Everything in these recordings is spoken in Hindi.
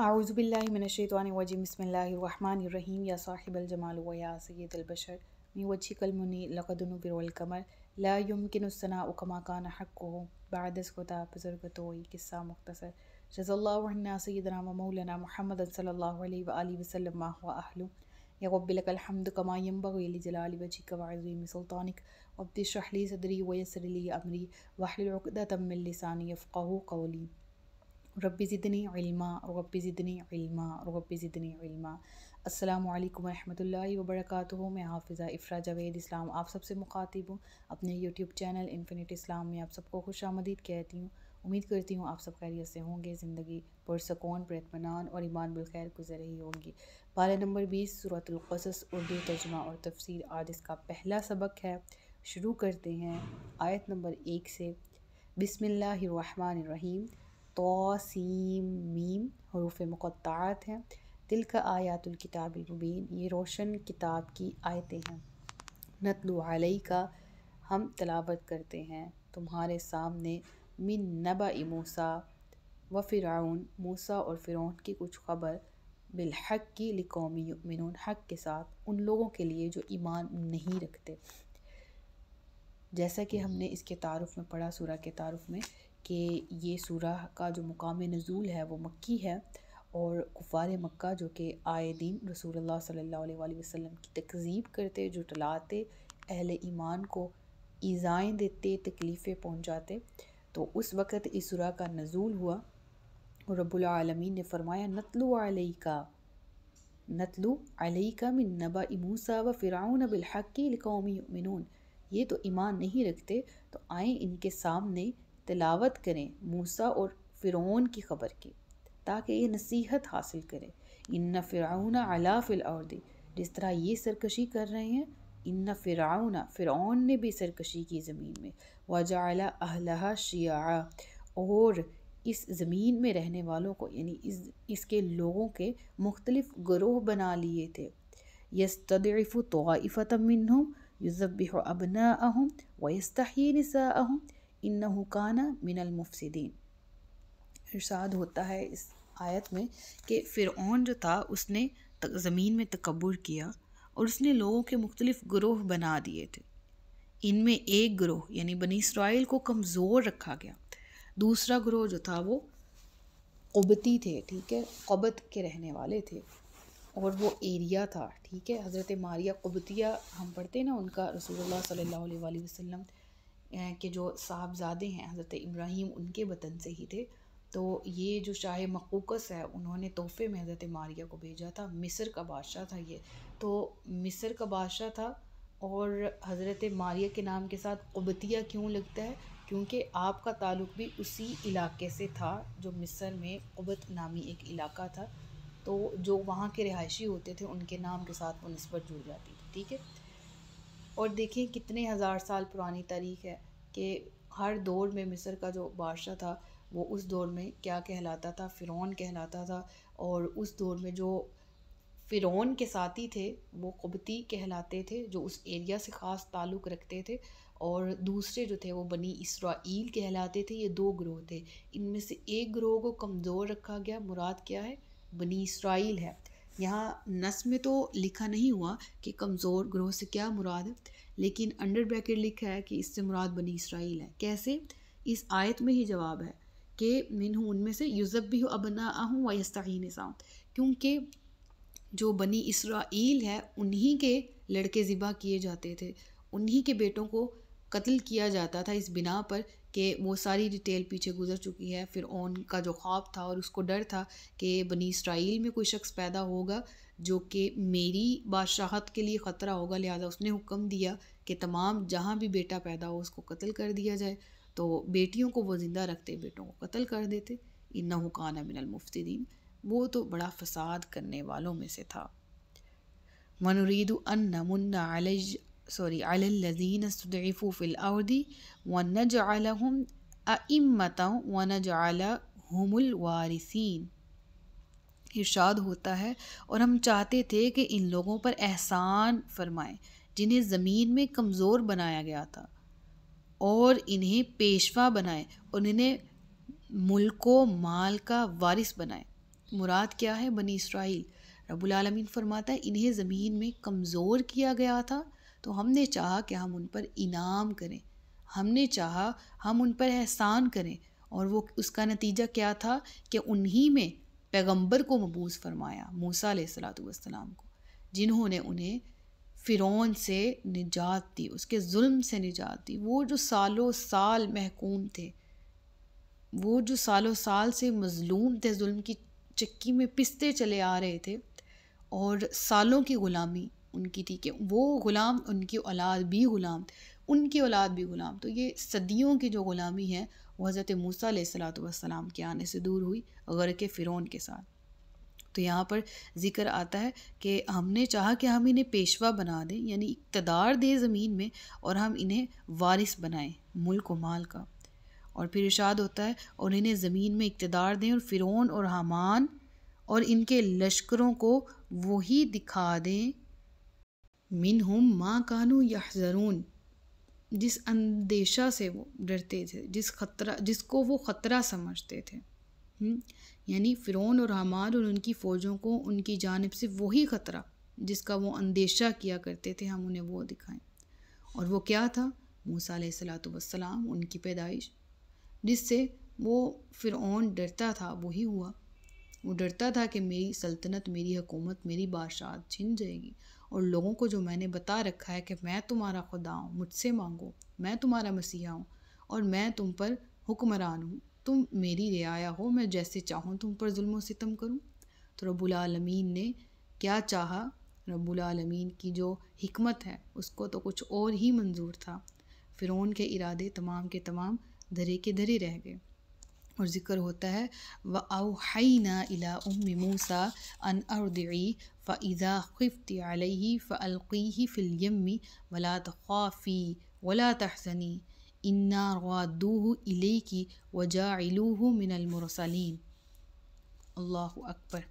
أعوذ بالله من الشيطان الرجيم بسم الله الرحمن الرحيم يا صاحب الجمال ويا سيد البشر من وجهك المني لقد نبر القمر لا يمكن السناء كما كان حقه بعد اسكتا بزرگ توي قصة مختصر جزا الله عنا سيدنا ومولانا محمد صلى الله عليه وآله وسلم ما هو أهله يا رب لك الحمد كما ينبغي لجلال وجهك وعظيم سلطانك رب اشرح لي صدري ويسر لي أمري واحلل عقدة من لساني يفقه قولي रब्बी ज़िदनी इल्मा रब्बी ज़िदनी इल्मा रब्बी ज़िदनी इल्मा अस्सलाम वालेकुम रहमतुल्लाहि व मैं हाफिज़ा इफ़रा जावेद इस्लाम आप सबसे मुखातिब हूँ अपने यूट्यूब चैनल इन्फिनिट इस्लाम में आप सबको खुश आमदीद कहती हूँ उम्मीद करती हूँ आप सब खैरियत से होंगे ज़िंदगी पुरसकून प्रतमान और ईमान बिलखैर गुजर रही होंगी पारा नंबर बीस सूरतलकसस उर्दू तर्जमा और तफसीर आज इसका पहला सबक है शुरू करते हैं आयत नंबर एक से बिसमीम तो सीम मीम हरूफ मक़ात हैं दिल का आयातुल किताब मुबीन ये रोशन किताब की आयतें हैं नतलु आलई का हम तलावत करते हैं तुम्हारे सामने मिन नबा मूसा व फ़िराउन मूसा और फ़िरौन की कुछ खबर बिलहक की लिकौमी मिनून हक के साथ उन लोगों के लिए जो ईमान नहीं रखते जैसा कि हमने इसके तारफ़ में पढ़ा सूरा के तारफ़ में कि ये सूरा का जो मुकाम नज़ूल है वो मक्की है और कुफार मक्का जो कि आए दिन रसूल सल्ला वसम की तकज़ीब करते जुटलाते अहल ईमान को ईज़ाएँ देते तकलीफ़ें पहुँचाते तो उस वक़्त इस सूरा का नज़ूल हुआ और रबालमीन ने फरमाया नतलु आलई का नतलु का मिन नबा इमूसा व फ़िराउन बिलहक़ी कौमी मिनून ये तो ईमान नहीं रखते तो आए इनके सामने तिलावत करें मूसा और फ़िरौन की खबर की ताकि ये नसीहत हासिल करें इन्ना फ़िरौन अला फ़िल जिस तरह ये सरकशी कर रहे हैं इन्ना फ़िरौन फ़िरौन ने भी सरकशी की ज़मीन में वजाला अहला शिया और इस ज़मीन में रहने वालों को यानी इस इसके लोगों के मुख्तलिफ़ ग्रोह बना लिए थे यस्तफ़ तोफ़त हूँ युज़ब अबना अहम वस्तः नसा अहम इन मिनल मुफसदीन इरशाद होता है इस आयत में कि फ़िरौन जो था उसने ज़मीन में तकबर किया और उसने लोगों के मुख्तलिफ़ ग्रोह बना दिए थे इनमें एक ग्रोह यानी बनी इसराइल को कमज़ोर रखा गया दूसरा ग्रोह जो था वो कबती थे ठीक है कबत के रहने वाले थे और वो एरिया था ठीक है हज़रत मारिया कुबतिया हम पढ़ते ना उनका रसूलुल्लाह सल्लल्लाहु अलैहि वसल्लम के जो साहबजादे हैं हज़रत इब्राहिम उनके वतन से ही थे तो ये जो शाह मकूकस है उन्होंने तोहफे में हज़रत मारिया को भेजा था मिस्र का बादशाह था ये तो मिस्र का बादशाह था और हज़रत मारिया के नाम के साथ कुबतिया क्यों लगता है क्योंकि आपका ताल्लुक भी उसी इलाके से था जो मिस्र में कुबत नामी एक इलाका था तो जो वहाँ के रिहायशी होते थे उनके नाम के साथ वो नस्बत जुड़ जाती थी ठीक है और देखें कितने हज़ार साल पुरानी तारीख है कि हर दौर में मिस्र का जो बादशाह था वो उस दौर में क्या कहलाता था फ़िरौन कहलाता था और उस दौर में जो फ़िरौन के साथी थे वो कबती कहलाते थे जो उस एरिया से ख़ास ताल्लुक़ रखते थे और दूसरे जो थे वो बनी इसराइल कहलाते थे ये दो ग्रोह थे इनमें से एक ग्रोह को कमज़ोर रखा गया मुराद क्या है बनी इसराइल है यहाँ नस में तो लिखा नहीं हुआ कि कमज़ोर ग्रोह से क्या मुराद है लेकिन अंडर ब्रैकेट लिखा है कि इससे मुराद बनी इसराइल है कैसे इस आयत में ही जवाब है कि मिन हूँ उनमें से युजब भी हूँ अबना हूँ व यस्तीन क्योंकि जो बनी इसराइल है उन्हीं के लड़के ज़िबा किए जाते थे उन्हीं के बेटों को कत्ल किया जाता था इस बिना पर कि वो सारी डिटेल पीछे गुजर चुकी है फिर ओन का जो ख्वाब था और उसको डर था कि बनी इसराइल में कोई शख्स पैदा होगा जो कि मेरी बादशाहत के लिए ख़तरा होगा लिहाजा उसने हुक्म दिया कि तमाम जहाँ भी बेटा पैदा हो उसको कत्ल कर दिया जाए तो बेटियों को वो ज़िंदा रखते बेटों को कत्ल कर देते इन्ना हुकान मिनल मुफ्तदीन वो तो बड़ा फसाद करने वालों में से था मनरीद अन्ना मुन्ना अलज सॉरी अलजीन सदफ़ू फ़िलआउदी व नजालहम अम्मत व नजालहमुल वारिसन इरशाद होता है और हम चाहते थे कि इन लोगों पर एहसान फरमाएं जिन्हें ज़मीन में कमज़ोर बनाया गया था और इन्हें पेशवा बनाएं और इन्हें मुल्क व माल का वारिस बनाएं मुराद क्या है बनी इसराइल रबुल आलमीन फरमाता है इन्हें ज़मीन में कमज़ोर किया गया था तो हमने चाहा कि हम उन पर इनाम करें हमने चाहा हम उन पर एहसान करें और वो उसका नतीजा क्या था कि उन्हीं में पैगंबर को मबूस फरमाया मूसा सलातम को जिन्होंने उन्हें फ़िरौन से निजात दी उसके जुल्म से निजात दी वो जो सालों साल महकूम थे वो जो सालों साल से मजलूम थे जुल्म की चक्की में पिसते चले आ रहे थे और सालों की ग़ुलामी उनकी थी कि वो ग़ुलाम उनकी औलाद भी ग़ुलाम उनकी औलाद भी ग़ुलाम तो ये सदियों की जो ग़ुलामी है वो हज़रत मूसा सलाम के आने से दूर हुई गर के फ़िरौन के साथ तो यहाँ पर जिक्र आता है कि हमने चाहा कि हम इन्हें पेशवा बना दें यानी इकतदार दें ज़मीन में और हम इन्हें वारिस बनाएं मुल्क व माल का और फिर इशाद होता है और इन्हें ज़मीन में इकतदार दें और फ़िरौन और हमान और इनके लश्करों को वही दिखा दें मिन हम माँ कानू यहजरून जिस अंदेशा से वो डरते थे जिस खतरा जिसको वो ख़तरा समझते थे हम्म? यानी फ़िरौन और हमार और उनकी फ़ौजों को उनकी जानब से वही ख़तरा जिसका वो अंदेशा किया करते थे हम उन्हें वो दिखाएं और वो क्या था मूसा सलाम उनकी पैदाइश जिससे वो फ़िरौन डरता था वही हुआ वो डरता था कि मेरी सल्तनत मेरी हुकूमत मेरी बादशाह छिन जाएगी और लोगों को जो मैंने बता रखा है कि मैं तुम्हारा खुदा हूँ मुझसे मांगो मैं तुम्हारा मसीहा हूँ और मैं तुम पर हुक्मरान हूँ तुम मेरी रियाया हो मैं जैसे चाहूँ तुम पर जुल्म सितम करूँ तो रबालमीन ने क्या चाहा रबालमीन की जो हमत है उसको तो कुछ और ही मंजूर था फ़िरौन के इरादे तमाम के तमाम धरे के धरे रह गए और ज़िक्र होता है व अवहैना इला उम्म मूसा अन अर्दी फ़िज़ा खिफ्त अलही फ़लकी फ़िलयमी वला तखाफ़ी वला तहसनी इन्ना वादूह इले की वजाइलूह मिनलमरसलीम अल्लाह अकबर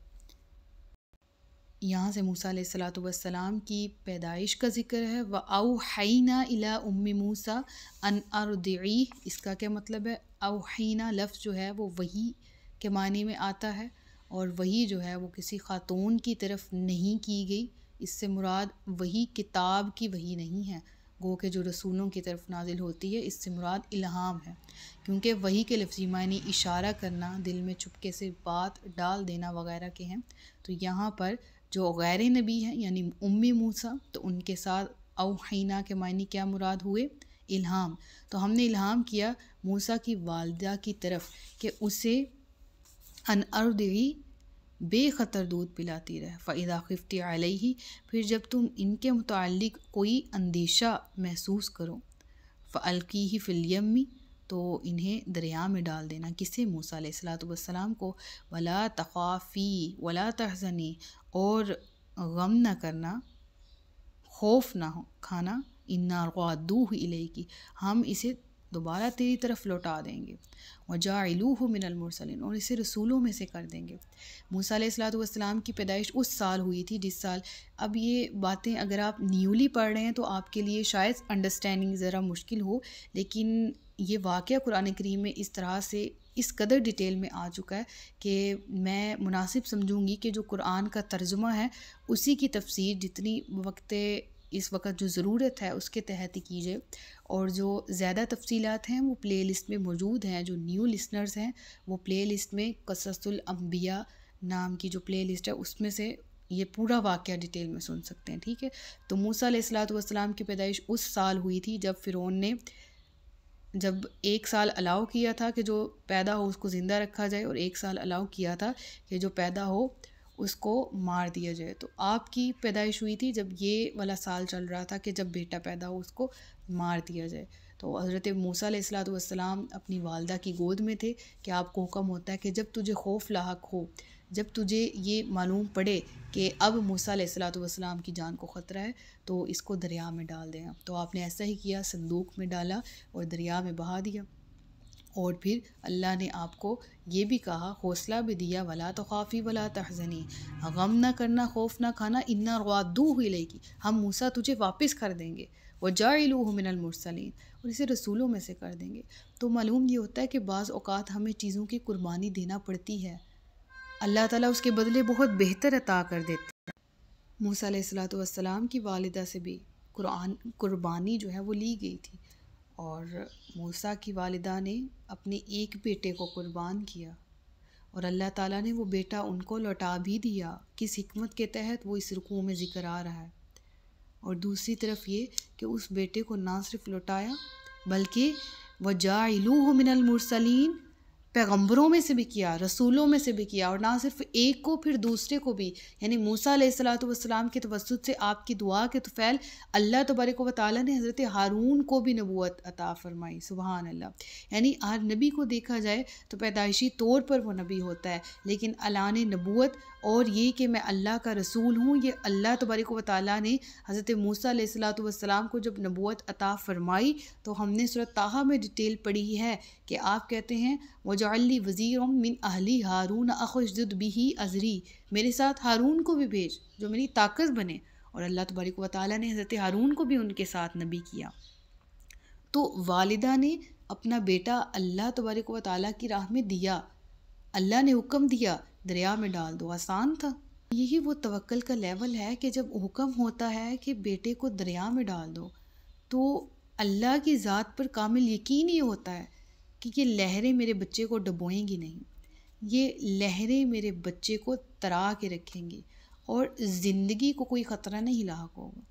यहाँ से मूसा सलाम की पैदाइश का जिक्र है व आउ हईना इला उम्मी मूसा अन अरुदी इसका क्या मतलब है अवहीना लफ्ज़ जो है वो वही के मानी में आता है और वही जो है वो किसी ख़ातून की तरफ नहीं की गई इससे मुराद वही किताब की वही नहीं है गो के जो रसूलों की तरफ नाजिल होती है इससे मुराद इल्हाम है क्योंकि वही के लफ्ज़ी मायने इशारा करना दिल में चुपके से बात डाल देना वगैरह के हैं तो यहाँ पर जो गैर नबी हैं यानी उम्मी मूसा तो उनके साथ अवहीना के मायने क्या मुराद हुए इल्हाम तो हमने इल्हाम किया मूसा की वालदा की तरफ कि उसे अनअर्दगी बेखतर दूध पिलाती रहे फ़ैदा खिफ्ती आलई ही फिर जब तुम इनके मुतल कोई अंदेशा महसूस करो फ़लकी ही फिलयमी तो इन्हें दरिया में डाल देना किसे मूसा सलाम को वला तफ़ाफ़ी वला तहजनी और गम ना करना खौफ ना हो खाना इन्ना ग़ादूह की हम इसे दोबारा तेरी तरफ लौटा देंगे वजाइलूह मिनलमरसलिन और इसे रसूलों में से कर देंगे मूसा सलाम की पैदाइश उस साल हुई थी जिस साल अब ये बातें अगर आप न्यूली पढ़ रहे हैं तो आपके लिए शायद अंडरस्टैंडिंग ज़रा मुश्किल हो लेकिन ये वाक़ कुरान करीम में इस तरह से इस कदर डिटेल में आ चुका है कि मैं मुनासिब समझूंगी कि जो कुरान का तर्जुमा है उसी की तफसीर जितनी वक्त इस वक्त जो ज़रूरत है उसके तहत ही कीजिए और जो ज़्यादा तफसीलात हैं वो प्ले लिस्ट में मौजूद हैं जो न्यू लिसनर्स हैं वो प्ले लिस्ट में कससल अम्बिया नाम की जो प्ले लिस्ट है उसमें से ये पूरा वाक़ डिटेल में सुन सकते हैं ठीक है तो मूसा सलाम की पैदाइश उस साल हुई थी जब फ़िरौन ने जब एक साल अलाउ किया था कि जो पैदा हो उसको ज़िंदा रखा जाए और एक साल अलाउ किया था कि जो पैदा हो उसको मार दिया जाए तो आपकी पैदाइश हुई थी जब ये वाला साल चल रहा था कि जब बेटा पैदा हो उसको मार दिया जाए तो हज़रत मूसा सलाम अपनी वालदा की गोद में थे कि आपको हुक्म होता है कि जब तुझे खौफ लाक हो जब तुझे ये मालूम पड़े कि अब मूसा सलाम की जान को ख़तरा है तो इसको दरिया में डाल दें तो आपने ऐसा ही किया संदूक में डाला और दरिया में बहा दिया और फिर अल्लाह ने आपको ये भी कहा हौसला भी दिया वला तो खाफ़ी वला तहजनी गम ना करना खौफ ना खाना इन्ना रवादू हुई लेगी हम मूसा तुझे वापस कर देंगे व जाइलू मिनलमरसलिन और इसे रसूलों में से कर देंगे तो मालूम ये होता है कि बाज़ अवत हमें चीज़ों की कुर्बानी देना पड़ती है अल्लाह ताला उसके बदले बहुत बेहतर अता कर देते मूसा सलात की वालदा से भी कुरान कुर्बानी जो है वो ली गई थी और मूसा की वालिदा ने अपने एक बेटे को कुर्बान किया और अल्लाह ताला ने वो बेटा उनको लौटा भी दिया किस हमत के तहत वो इस रुकू में ज़िक्र आ रहा है और दूसरी तरफ ये कि उस बेटे को ना सिर्फ लौटाया बल्कि व मिनल मुरसलीन पैगंबरों में से भी किया रसूलों में से भी किया और ना सिर्फ एक को फिर दूसरे को भी यानी मूसा सलाम के तवसत से आपकी दुआ के तुफ़ैल अल्लाह तबारक व ताली ने हज़रत हारून को भी नबूत अता फ़रमाई सुबहान अल्लाह यानी हर नबी को देखा जाए तो पैदाइशी तौर पर वो नबी होता है लेकिन अलान नबूत और ये कि मैं अल्लाह का रसूल हूँ ये अल्लाह तबारक व ताली ने हज़रत मूसा सलाम को जब नबूत अता फ़रमाई तो हमने सूरत ताहा में डिटेल पढ़ी है कि आप कहते हैं वजाली वजी मिन अहली हारून अखुशद बिही अजरी मेरे साथ हारून को भी भेज जो मेरी ताकत बने और अल्लाह तबारक व ताली ने हज़रत हारून को भी उनके साथ नबी किया तो वालदा ने अपना बेटा अल्लाह तबारक व ताली की राह में दिया अल्लाह ने हुक्म दिया दरिया में डाल दो आसान था यही वो तवक्ल का लेवल है कि जब हुक्म होता है कि बेटे को दरिया में डाल दो तो अल्लाह की ज़ात पर कामिल यकीन ही होता है कि ये लहरें मेरे बच्चे को डुबोएंगी नहीं ये लहरें मेरे बच्चे को तरा के रखेंगी और ज़िंदगी को कोई ख़तरा नहीं लाक होगा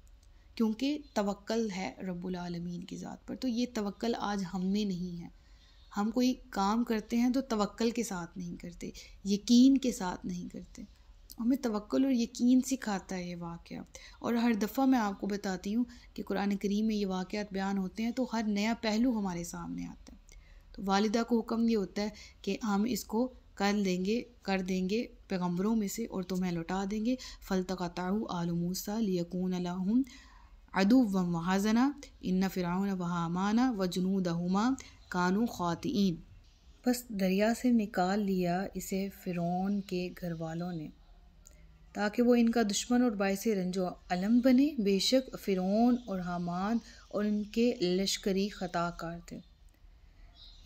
क्योंकि तवक्ल है रब्बुल आलमीन की ज़ात पर तो ये तवक्ल आज हम में नहीं है हम कोई काम करते हैं तो तवक्ल के साथ नहीं करते यकीन के साथ नहीं करते हमें तवक्ल और यकीन सिखाता है ये वाक़ और हर दफ़ा मैं आपको बताती हूँ कि कुरान करीम में ये वाक़ बयान होते हैं तो हर नया पहलू हमारे सामने आता है तो वालिदा को हुक्म ये होता है कि हम इसको कर लेंगे कर देंगे पैगम्बरों में से और तुम्हें लौटा देंगे फलतकाताऊ आलू मूसा लियकून अलहम अदू व महाजना इन्ना फ़िराउन वहामाना व हुमा कानू ख़ातीन बस दरिया से निकाल लिया इसे फ़िरौन के घर वालों ने ताकि वो इनका दुश्मन और बायस रंजो अलम बने बेशक फ़िरौन और हमान और इनके लश्करी ख़ताकार थे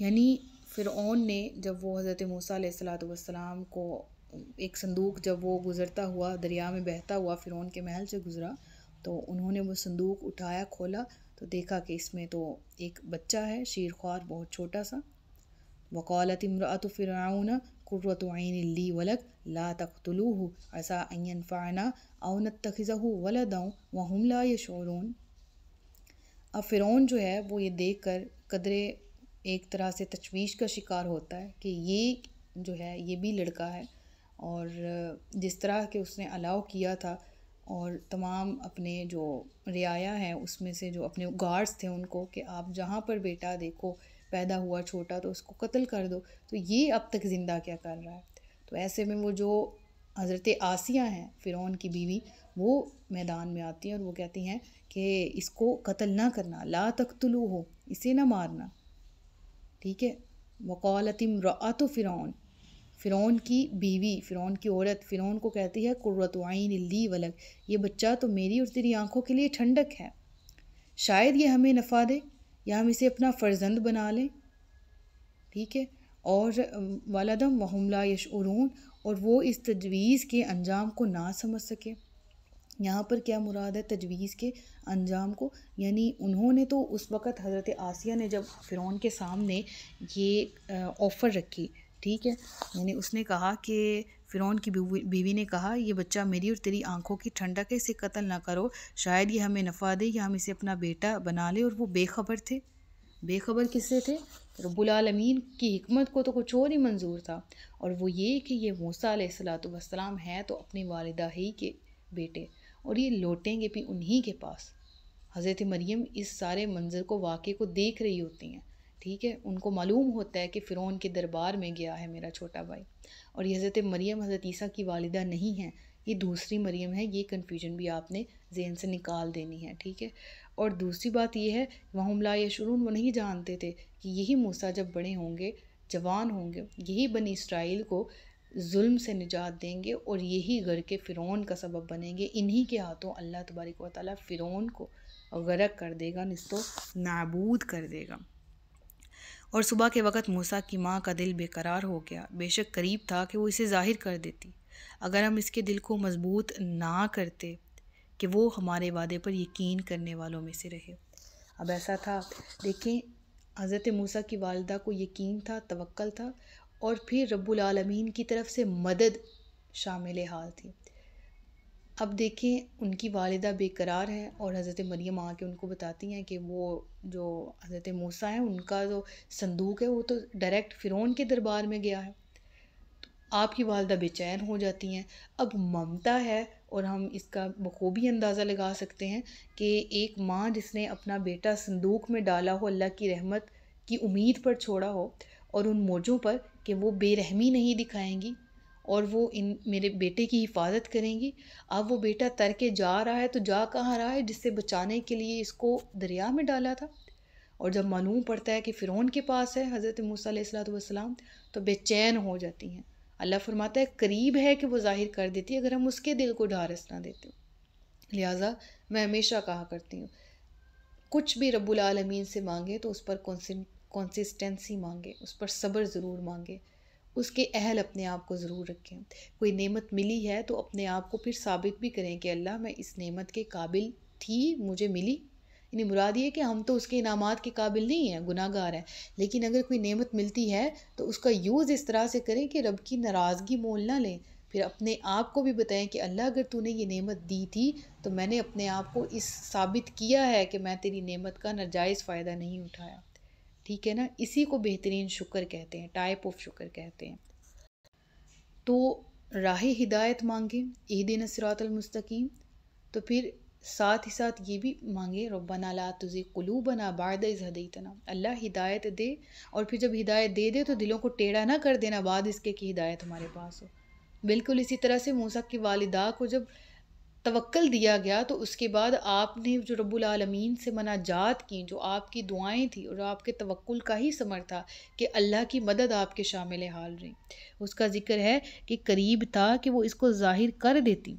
यानी फ़िरौन ने जब वो हज़रत मूसा सलाम को एक संदूक जब वो गुज़रता हुआ दरिया में बहता हुआ फ़िरौन के महल से गुज़रा तो उन्होंने वो संदूक उठाया खोला तो देखा कि इसमें तो एक बच्चा है शेर ख्वार बहुत छोटा सा वकालत इमरात फ़िरौन कुर्रत आइन ली वलक ला तख्तलूह ऐसा अन फ़ाना अवन तखज़ह वलदाऊँ वहम ला शोरून अब फ़िरौन जो है वो ये देख कर कदरे एक तरह से तशवीश का शिकार होता है कि ये जो है ये भी लड़का है और जिस तरह के उसने अलाउ किया था और तमाम अपने जो रियाया हैं उसमें से जो अपने गार्ड्स थे उनको कि आप जहाँ पर बेटा देखो पैदा हुआ छोटा तो उसको कत्ल कर दो तो ये अब तक ज़िंदा क्या कर रहा है तो ऐसे में वो जो हज़रत आसिया हैं फ़िरौन की बीवी वो मैदान में आती हैं और वो कहती हैं कि इसको कत्ल ना करना ला तख्तलू हो इसे ना मारना ठीक है वक़ालतम रत फ़िरौन फ़िरौन की बीवी फ़िरौन की औरत फ़िरौन को कहती है कुर्रत आइन ली वलग ये बच्चा तो मेरी और तेरी आंखों के लिए ठंडक है शायद ये हमें नफ़ा दे या हम इसे अपना फ़र्जंद बना लें ठीक है और वालदम वहमला यशरून और वो इस तजवीज़ के अंजाम को ना समझ सके यहाँ पर क्या मुराद है तजवीज़ के अंजाम को यानी उन्होंने तो उस वक़्त हज़रत आसिया ने जब फ़िरौन के सामने ये ऑफ़र रखी ठीक है यानी उसने कहा कि फ़िरौन की बीवी ने कहा यह बच्चा मेरी और तेरी आंखों की ठंडक है इसे कत्ल ना करो शायद ये हमें नफ़ा दे या हम इसे अपना बेटा बना ले और वो बेखबर थे बेखबर किससे थे रबालमीन की हमत को तो कुछ और ही मंजूर था और वो ये कि ये मूसा सलात वसलाम है तो अपनी वालदा ही के बेटे और ये लौटेंगे भी उन्हीं के पास हज़रत मरियम इस सारे मंज़र को वाक़े को देख रही होती हैं ठीक है उनको मालूम होता है कि फ़िरौन के दरबार में गया है मेरा छोटा भाई और ये हज़रत मरियम हज़रत ईसा की वालिदा नहीं है ये दूसरी मरियम है ये कन्फ्यूजन भी आपने जेन से निकाल देनी है ठीक है और दूसरी बात यह है वहमला यशरून वो नहीं जानते थे कि यही मूसा जब बड़े होंगे जवान होंगे यही बनी इसराइल को जुल्म से निजात देंगे और यही घर के फ़िरौन का सबब बनेंगे इन्हीं के हाथों अल्लाह तबारक व फ़िरौन को गरक कर देगा नस्तो नाबूद कर देगा और सुबह के वक़्त मूसा की माँ का दिल बेकरार हो गया बेशक करीब था कि वो इसे ज़ाहिर कर देती अगर हम इसके दिल को मजबूत ना करते कि वो हमारे वादे पर यकीन करने वालों में से रहे अब ऐसा था देखें हज़रत मूसा की वालदा को यकीन था तवक्ल था और फिर रब्बुल आलमीन की तरफ से मदद शामिल हाल थी अब देखें उनकी वालदा बेकरार है और हज़रत मरियम आके उनको बताती हैं कि वो जो हज़रत मूसा है उनका जो संदूक है वो तो डायरेक्ट फ़िरौन के दरबार में गया है तो आपकी वालदा बेचैन हो जाती हैं अब ममता है और हम इसका बखूबी अंदाज़ा लगा सकते हैं कि एक माँ जिसने अपना बेटा संदूक में डाला हो अल्लाह की रहमत की उम्मीद पर छोड़ा हो और उन मौजों पर कि वो बेरहमी नहीं दिखाएंगी और वो इन मेरे बेटे की हिफाजत करेंगी अब वो बेटा तर के जा रहा है तो जा कहाँ रहा है जिससे बचाने के लिए इसको दरिया में डाला था और जब मालूम पड़ता है कि फ़िरौन के पास है हज़रत मूसम तो बेचैन हो जाती हैं अल्लाह फरमाता है करीब है कि वो ज़ाहिर कर देती है अगर हम उसके दिल को ढारस ना देते लिहाजा मैं हमेशा कहा करती हूँ कुछ भी रब्बुल आलमीन से मांगे तो उस पर कंसिस्टेंसी मांगे उस पर सब्र ज़रूर मांगे उसके अहल अपने आप को ज़रूर रखें कोई नेमत मिली है तो अपने आप को फिर साबित भी करें कि अल्लाह मैं इस नेमत के काबिल थी मुझे मिली यानी मुराद ये कि हम तो उसके इनामात के काबिल नहीं हैं गुनागार हैं लेकिन अगर कोई नेमत मिलती है तो उसका यूज़ इस तरह से करें कि रब की नाराज़गी मोल ना लें फिर अपने आप को भी बताएं कि अल्लाह अगर तूने ये नेमत दी थी तो मैंने अपने आप को इस साबित किया है कि मैं तेरी नेमत का नाजायज़ फ़ायदा नहीं उठाया ठीक है ना इसी को बेहतरीन शुक्र कहते हैं टाइप ऑफ शुक्र कहते हैं तो राह हिदायत मांगे ईद नसरातमस्तकीम तो फिर साथ ही साथ ये भी मांगे रबना ला तुझे कुलू बना बाद इस अल्लाह हिदायत दे और फिर जब हिदायत दे दे तो दिलों को टेढ़ा ना कर देना बाद इसके कि हिदायत हमारे पास हो बिल्कुल इसी तरह से मूसा की वालिदा को जब तवक्ल दिया गया तो उसके बाद आपने जो रब्बुल आलमीन से मनाजात की जो आपकी दुआएं थी और आपके तवक्ल का ही समर था कि अल्लाह की मदद आपके शामिल हाल रही उसका ज़िक्र है कि करीब था कि वो इसको ज़ाहिर कर देती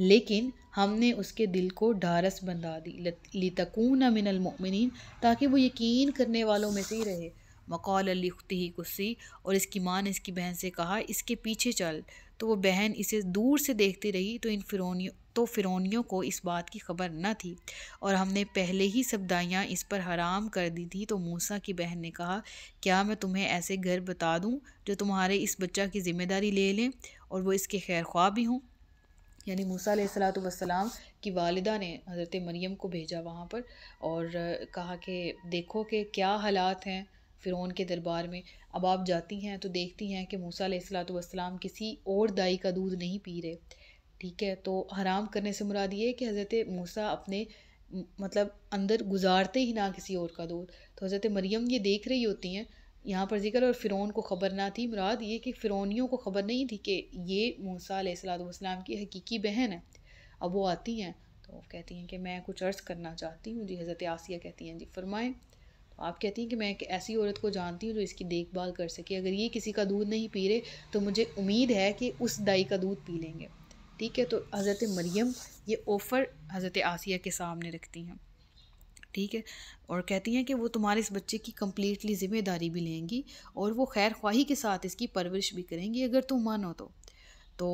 लेकिन हमने उसके दिल को ढारस बंधा दी लितकून मिनलमिन ताकि वो यकीन करने वालों में से ही रहे मकौल अली खुती ही कुस्सी और इसकी माँ ने इसकी बहन से कहा इसके पीछे चल तो वो बहन इसे दूर से देखती रही तो इन फिरौनियों तो फिरौनियों को इस बात की खबर न थी और हमने पहले ही सब दाइयाँ इस पर हराम कर दी थी तो मूसा की बहन ने कहा क्या मैं तुम्हें ऐसे घर बता दूँ जो तुम्हारे इस बच्चा की ज़िम्मेदारी ले लें और वो इसके खैर ख्वाह भी हों यानी मूसा सलाम की वालदा ने हज़रत मरियम को भेजा वहाँ पर और कहा कि देखो कि क्या हालात हैं फ़िरौन के दरबार में अब आप जाती हैं तो देखती हैं कि मूसा सलाम किसी और दाई का दूध नहीं पी रहे ठीक है तो हराम करने से मुराद ये कि हज़रत मूसा अपने मतलब अंदर गुजारते ही ना किसी और का दूध तो हज़रत मरियम ये देख रही होती हैं यहाँ पर जिक्र और फ़िरौन को ख़बर ना थी मुराद ये कि फ़िरौनियों को ख़बर नहीं थी कि ये मूसा सलाम की हकीकी बहन है अब वो आती हैं तो कहती हैं कि मैं कुछ अर्ज़ करना चाहती हूँ जी हज़रत आसिया कहती हैं जी फरमाएँ आप कहती हैं कि मैं एक ऐसी औरत को जानती हूँ जो इसकी देखभाल कर सके अगर ये किसी का दूध नहीं पी रहे तो मुझे उम्मीद है कि उस दाई का दूध पी लेंगे ठीक है तो हज़रत मरियम ये ऑफ़र हज़रत आसिया के सामने रखती हैं ठीक है और कहती हैं कि वो तुम्हारे इस बच्चे की कम्प्लीटली ज़िम्मेदारी भी लेंगी और वो खैर ख्वाही के साथ इसकी परवरिश भी करेंगी अगर तुम मानो तो तो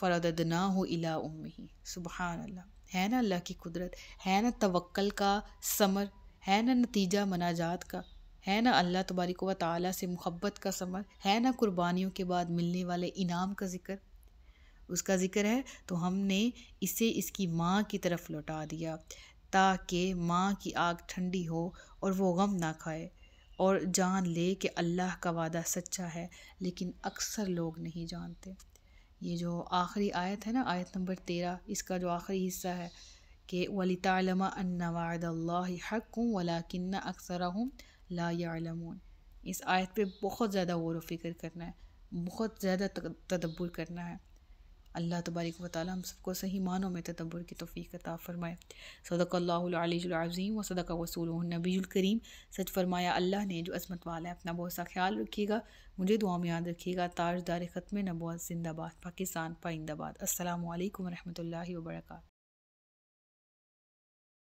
फ़रदना हो इला उम्मी सुबहान अल्लाह है ना अल्लाह की कुदरत है ना तवक्ल का समर है ना नतीजा मनाजात का है ना अल्लाह तबारक व ताली से मुहब्बत का समर है ना कुर्बानियों के बाद मिलने वाले इनाम का ज़िक्र उसका ज़िक्र है तो हमने इसे इसकी माँ की तरफ लौटा दिया ताकि माँ की आग ठंडी हो और वो गम ना खाए और जान ले कि अल्लाह का वादा सच्चा है लेकिन अक्सर लोग नहीं जानते ये जो आखिरी आयत है ना आयत नंबर तेरह इसका जो आखिरी हिस्सा है कि वलिता अन्नवादल्ल हक़ हूँ किन्न अक्सर हूँ लामून इस आयत पे बहुत ज़्यादा गौर व फिक्र करना है बहुत ज़्यादा तदब्बर करना है अल्लाह तबारक वाली हम सबको सही मानों में तदब्बर की तोफ़ी ताफ़ फ़रमाए सदक़ल्लाज़ीम व सदक वसूल नबीकरीम सच फरमाया अल्लाह ने जो अज़मत वाला है अपना बहुत सा ख्याल रखिएगा मुझे दुआ में याद रखिएगा ताजदार ख़त्म नबूत जिंदाबाद पाकिस्तान पाइंदाबाद असल वरहमल वर्का